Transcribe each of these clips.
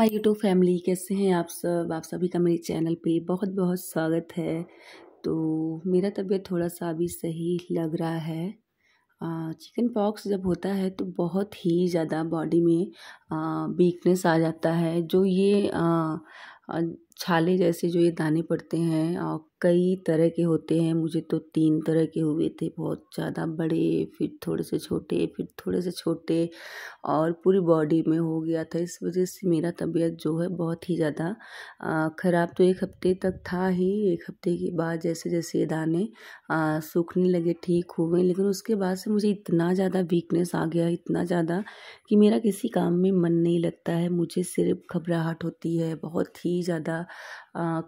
हमारी YouTube family कैसे हैं आप सब आप सभी का मेरे चैनल पे बहुत बहुत स्वागत है तो मेरा तबीयत थोड़ा सा अभी सही लग रहा है चिकन पॉक्स जब होता है तो बहुत ही ज़्यादा बॉडी में वीकनेस आ जाता है जो ये छाले जैसे जो ये दाने पड़ते हैं और कई तरह के होते हैं मुझे तो तीन तरह के हुए थे बहुत ज़्यादा बड़े फिर थोड़े से छोटे फिर थोड़े से छोटे और पूरी बॉडी में हो गया था इस वजह से मेरा तबीयत जो है बहुत ही ज़्यादा ख़राब तो एक हफ्ते तक था ही एक हफ्ते के बाद जैसे जैसे ये दाने सूखने लगे ठीक हुए लेकिन उसके बाद से मुझे इतना ज़्यादा वीकनेस आ गया इतना ज़्यादा कि मेरा किसी काम में मन नहीं लगता है मुझे सिर्फ घबराहट होती है बहुत ही ज़्यादा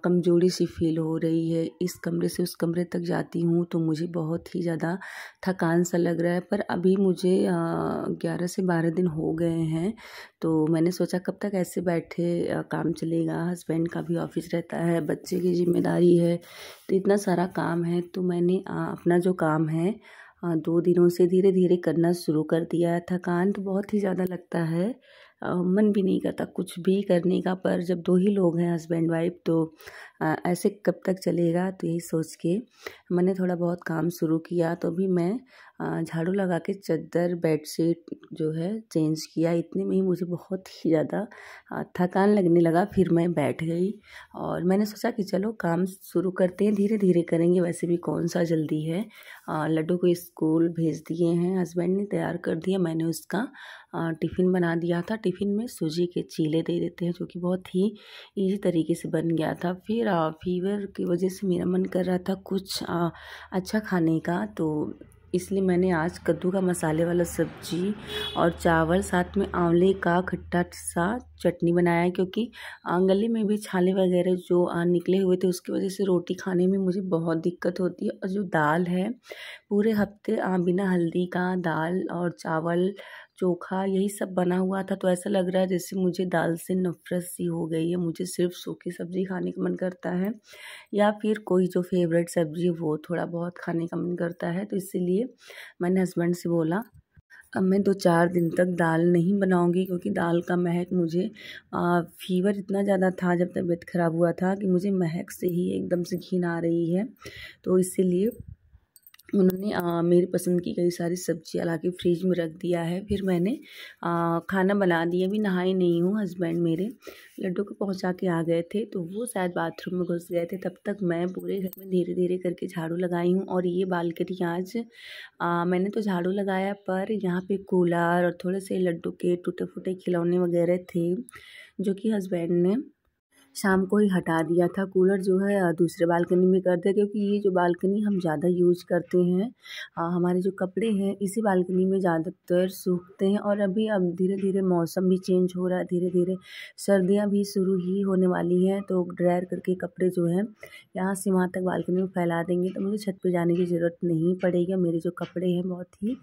कमज़ोरी सी फील हो रही है इस कमरे से उस कमरे तक जाती हूँ तो मुझे बहुत ही ज़्यादा थकान सा लग रहा है पर अभी मुझे ग्यारह से बारह दिन हो गए हैं तो मैंने सोचा कब तक ऐसे बैठे काम चलेगा हस्बैंड का भी ऑफिस रहता है बच्चे की जिम्मेदारी है तो इतना सारा काम है तो मैंने अपना जो काम है दो दिनों से धीरे धीरे करना शुरू कर दिया है थकान तो बहुत ही ज़्यादा लगता है मन भी नहीं करता कुछ भी करने का पर जब दो ही लोग हैं हस्बैंड वाइफ तो ऐसे कब तक चलेगा तो यही सोच के मैंने थोड़ा बहुत काम शुरू किया तो भी मैं झाड़ू लगा के चद्दर बेडशीट जो है चेंज किया इतने में ही मुझे बहुत ही ज़्यादा थकान लगने लगा फिर मैं बैठ गई और मैंने सोचा कि चलो काम शुरू करते हैं धीरे धीरे करेंगे वैसे भी कौन सा जल्दी है लड्डू को स्कूल भेज दिए हैं हस्बैंड ने तैयार कर दिया मैंने उसका टिफ़िन बना दिया था टिफ़िन में सूजी के चीले दे देते हैं जो कि बहुत ही ईजी तरीके से बन गया था फिर फीवर की वजह से मेरा मन कर रहा था कुछ अच्छा खाने का तो इसलिए मैंने आज कद्दू का मसाले वाला सब्जी और चावल साथ में आंवले का खट्टा सा चटनी बनाया क्योंकि गले में भी छाले वगैरह जो निकले हुए थे उसकी वजह से रोटी खाने में मुझे बहुत दिक्कत होती है और जो दाल है पूरे हफ्ते बिना हल्दी का दाल और चावल चोखा यही सब बना हुआ था तो ऐसा लग रहा है जैसे मुझे दाल से नफरत सी हो गई है मुझे सिर्फ सूखी सब्ज़ी खाने का मन करता है या फिर कोई जो फेवरेट सब्ज़ी वो थोड़ा बहुत खाने का मन करता है तो इसीलिए मैंने हस्बैंड से बोला अब मैं दो चार दिन तक दाल नहीं बनाऊंगी क्योंकि दाल का महक मुझे आ, फीवर इतना ज़्यादा था जब तबीयत ख़राब हुआ था कि मुझे महक से ही एकदम से घिन आ रही है तो इसीलिए उन्होंने मेरी पसंद की कई सारी सब्जियाँ ला के फ्रिज में रख दिया है फिर मैंने आ, खाना बना दिया अभी नहाए नहीं हूँ हस्बैंड मेरे लड्डू को पहुँचा के आ गए थे तो वो शायद बाथरूम में घुस गए थे तब तक मैं पूरे घर में धीरे धीरे करके झाड़ू लगाई हूँ और ये बालकनी आज आ, मैंने तो झाड़ू लगाया पर यहाँ पर कूलर और थोड़े से लड्डू के टूटे फूटे खिलौने वगैरह थे जो कि हस्बैंड ने शाम को ही हटा दिया था कूलर जो है दूसरे बालकनी में कर दिया क्योंकि ये जो बालकनी हम ज़्यादा यूज करते हैं हमारे जो कपड़े हैं इसी बालकनी में ज़्यादातर सूखते हैं और अभी अब धीरे धीरे मौसम भी चेंज हो रहा है धीरे धीरे सर्दियाँ भी शुरू ही होने वाली हैं तो ड्रायर करके कपड़े जो हैं यहाँ से वहाँ तक बालकनी में फैला देंगे तो मुझे छत पर जाने की ज़रूरत नहीं पड़ेगी मेरे जो कपड़े हैं बहुत ही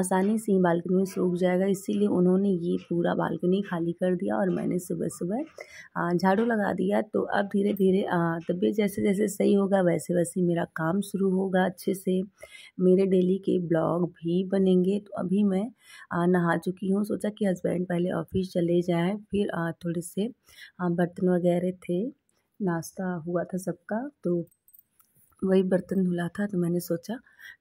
आसानी से ही बालकनी में सूख जाएगा इसीलिए उन्होंने ये पूरा बालकनी खाली कर दिया और मैंने सुबह सुबह झाड़ू लगा लगा दिया तो अब धीरे धीरे तबीयत जैसे जैसे सही होगा वैसे वैसे मेरा काम शुरू होगा अच्छे से मेरे डेली के ब्लॉग भी बनेंगे तो अभी मैं नहा चुकी हूँ सोचा कि हस्बैंड पहले ऑफिस चले जाएँ फिर थोड़े से बर्तन वगैरह थे नाश्ता हुआ था सबका तो वही बर्तन धुला था तो मैंने सोचा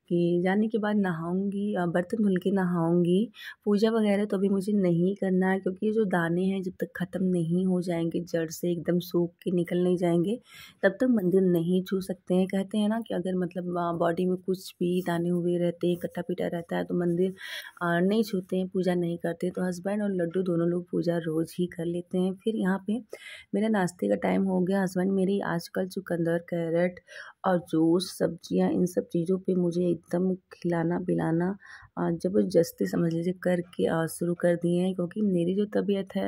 कि जाने के बाद नहाऊंगी बर्तन धुल के नहाऊंगी पूजा वगैरह तो अभी मुझे नहीं करना है क्योंकि ये जो दाने हैं जब तक ख़त्म नहीं हो जाएंगे जड़ से एकदम सूख के निकल नहीं जाएंगे तब तक मंदिर नहीं छू सकते हैं कहते हैं ना कि अगर मतलब बॉडी में कुछ भी दाने हुए रहते हैं कट्टा पीटा रहता है तो मंदिर नहीं छूते हैं पूजा नहीं करते तो हस्बैंड और लड्डू दोनों लोग पूजा रोज़ ही कर लेते हैं फिर यहाँ पर मेरा नाश्ते का टाइम हो गया हस्बैंड मेरी आजकल चुकंदर कैरेट और जूस सब्जियाँ इन सब चीज़ों पे मुझे एकदम खिलाना पिलाना ज़बरदस्ती समझ लीजिए करके शुरू कर दिए हैं क्योंकि मेरी जो तबीयत है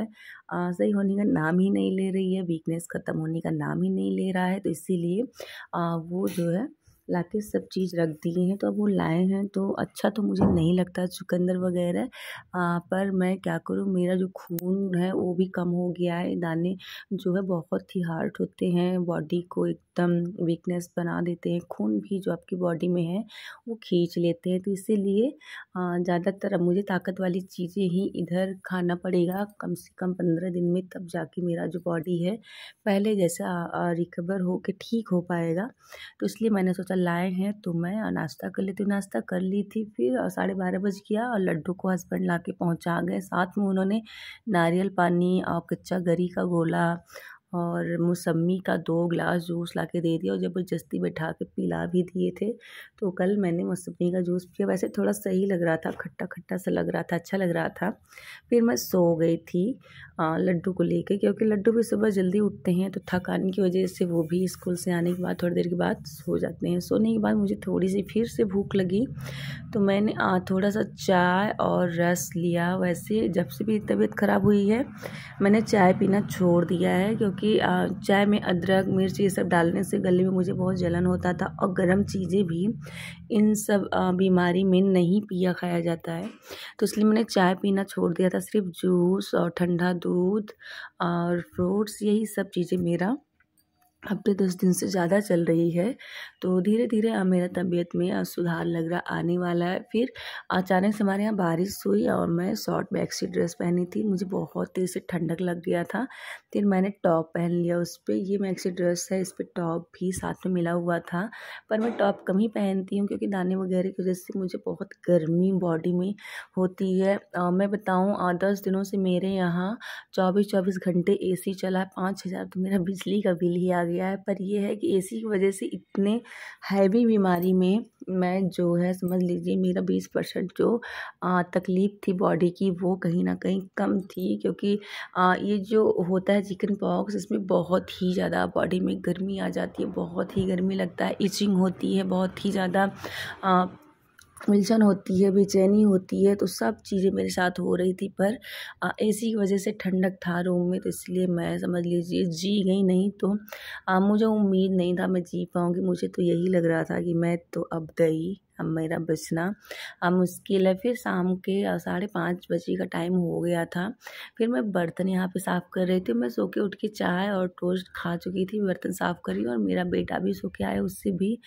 सही होने का नाम ही नहीं ले रही है वीकनेस ख़त्म होने का नाम ही नहीं ले रहा है तो इसीलिए वो जो है ला के सब चीज़ रख दिए हैं तो अब वो लाए हैं तो अच्छा तो मुझे नहीं लगता चुकंदर वगैरह पर मैं क्या करूँ मेरा जो खून है वो भी कम हो गया है दाने जो है बहुत ही हार्ड होते हैं बॉडी को एकदम वीकनेस बना देते हैं खून भी जो आपकी बॉडी में है वो खींच लेते हैं तो इसीलिए ज़्यादातर मुझे ताकत वाली चीज़ें ही इधर खाना पड़ेगा कम से कम पंद्रह दिन में तब जाके मेरा जो बॉडी है पहले जैसा रिकवर हो के ठीक हो पाएगा तो इसलिए मैंने सोचा नाश्ता लाए हैं तो मैं और नाश्ता कर लेती हूँ नाश्ता कर ली थी फिर और साढ़े बारह बज गया और लड्डू को हस्बैंड ला के पहुँचा गए साथ में उन्होंने नारियल पानी और कच्चा गरी का गोला और मौसमी का दो गिलास जूस ला के दे दिया और जब जस्ती बैठा के पिला भी दिए थे तो कल मैंने मौसमी का जूस पिया वैसे थोड़ा सही लग रहा था खट्टा खट्टा सा लग रहा था अच्छा लग रहा था फिर मैं सो गई थी लड्डू को लेके क्योंकि लड्डू भी सुबह जल्दी उठते हैं तो थकान की वजह से वो भी स्कूल से आने के बाद थोड़ी देर के बाद सो जाते हैं सोने के बाद मुझे थोड़ी सी फिर से भूख लगी तो मैंने थोड़ा सा चाय और रस लिया वैसे जब से भी तबीयत ख़राब हुई है मैंने चाय पीना छोड़ दिया है क्योंकि कि चाय में अदरक मिर्च ये सब डालने से गले में मुझे बहुत जलन होता था और गर्म चीज़ें भी इन सब बीमारी में नहीं पिया खाया जाता है तो इसलिए मैंने चाय पीना छोड़ दिया था सिर्फ जूस और ठंडा दूध और फ्रूट्स यही सब चीज़ें मेरा हफ्ते तो दस दिन से ज़्यादा चल रही है तो धीरे धीरे अब मेरा तबीयत में सुधार लग रहा आने वाला है फिर अचानक से हमारे यहाँ बारिश हुई और मैं शॉर्ट बैक्सी ड्रेस पहनी थी मुझे बहुत तेज़ से ठंडक लग गया था फिर मैंने टॉप पहन लिया उस पर ये मैक्सी ड्रेस है इस पर टॉप भी साथ में मिला हुआ था पर मैं टॉप कम ही पहनती हूँ क्योंकि दाने वगैरह की वजह से मुझे बहुत गर्मी बॉडी में होती है और मैं बताऊँ दस दिनों से मेरे यहाँ चौबीस चौबीस घंटे ए चला है पाँच हज़ार तो मेरा बिजली का बिल ही आ गया गया है पर यह है कि एसी की वजह से इतने हैवी बीमारी में मैं जो है समझ लीजिए मेरा बीस परसेंट जो तकलीफ़ थी बॉडी की वो कहीं ना कहीं कम थी क्योंकि आ, ये जो होता है चिकन पॉक्स इसमें बहुत ही ज़्यादा बॉडी में गर्मी आ जाती है बहुत ही गर्मी लगता है इचिंग होती है बहुत ही ज़्यादा उलझन होती है बेचैनी होती है तो सब चीज़ें मेरे साथ हो रही थी पर ए सी की वजह से ठंडक था रूम में तो इसलिए मैं समझ लीजिए जी गई नहीं तो आ, मुझे उम्मीद नहीं था मैं जी पाऊँगी मुझे तो यही लग रहा था कि मैं तो अब गई अब मेरा बचना अब मुश्किल है फिर शाम के साढ़े पाँच बजे का टाइम हो गया था फिर मैं बर्तन यहाँ पे साफ़ कर रही थी मैं सो के उठ के चाय और टोस्ट खा चुकी थी बर्तन साफ़ करी और मेरा बेटा भी सो के आया उससे भी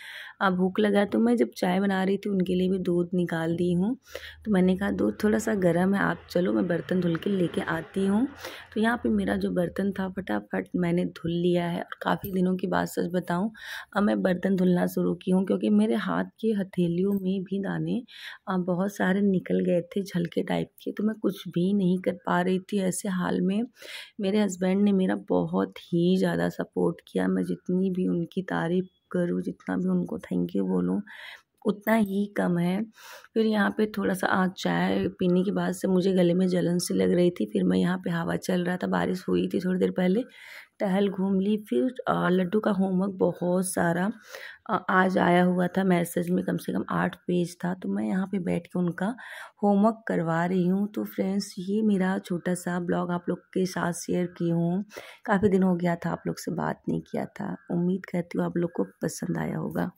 अब भूख लगा तो मैं जब चाय बना रही थी उनके लिए भी दूध निकाल दी हूँ तो मैंने कहा दूध थोड़ा सा गर्म है आप चलो मैं बर्तन धुल के लेके आती हूँ तो यहाँ पर मेरा जो बर्तन था फटाफट मैंने धुल लिया है और काफ़ी दिनों की बात सच बताऊँ अब मैं बर्तन धुलना शुरू की हूँ क्योंकि मेरे हाथ की हथेलियों वीडियो में भी दाने बहुत सारे निकल गए थे झलके टाइप के तो मैं कुछ भी नहीं कर पा रही थी ऐसे हाल में मेरे हस्बैंड ने मेरा बहुत ही ज़्यादा सपोर्ट किया मैं जितनी भी उनकी तारीफ़ करूँ जितना भी उनको थैंक यू बोलूँ उतना ही कम है फिर यहाँ पे थोड़ा सा आज चाय पीने के बाद से मुझे गले में जलन सी लग रही थी फिर मैं यहाँ पे हवा चल रहा था बारिश हुई थी थोड़ी देर पहले टहल घूम ली फिर लड्डू का होमवर्क बहुत सारा आज आया हुआ था मैसेज में कम से कम आठ पेज था तो मैं यहाँ पे बैठ के उनका होमवर्क करवा रही हूँ तो फ्रेंड्स ये मेरा छोटा सा ब्लॉग आप लोग के साथ शेयर की हूँ काफ़ी दिन हो गया था आप लोग से बात नहीं किया था उम्मीद करती हूँ आप लोग को पसंद आया होगा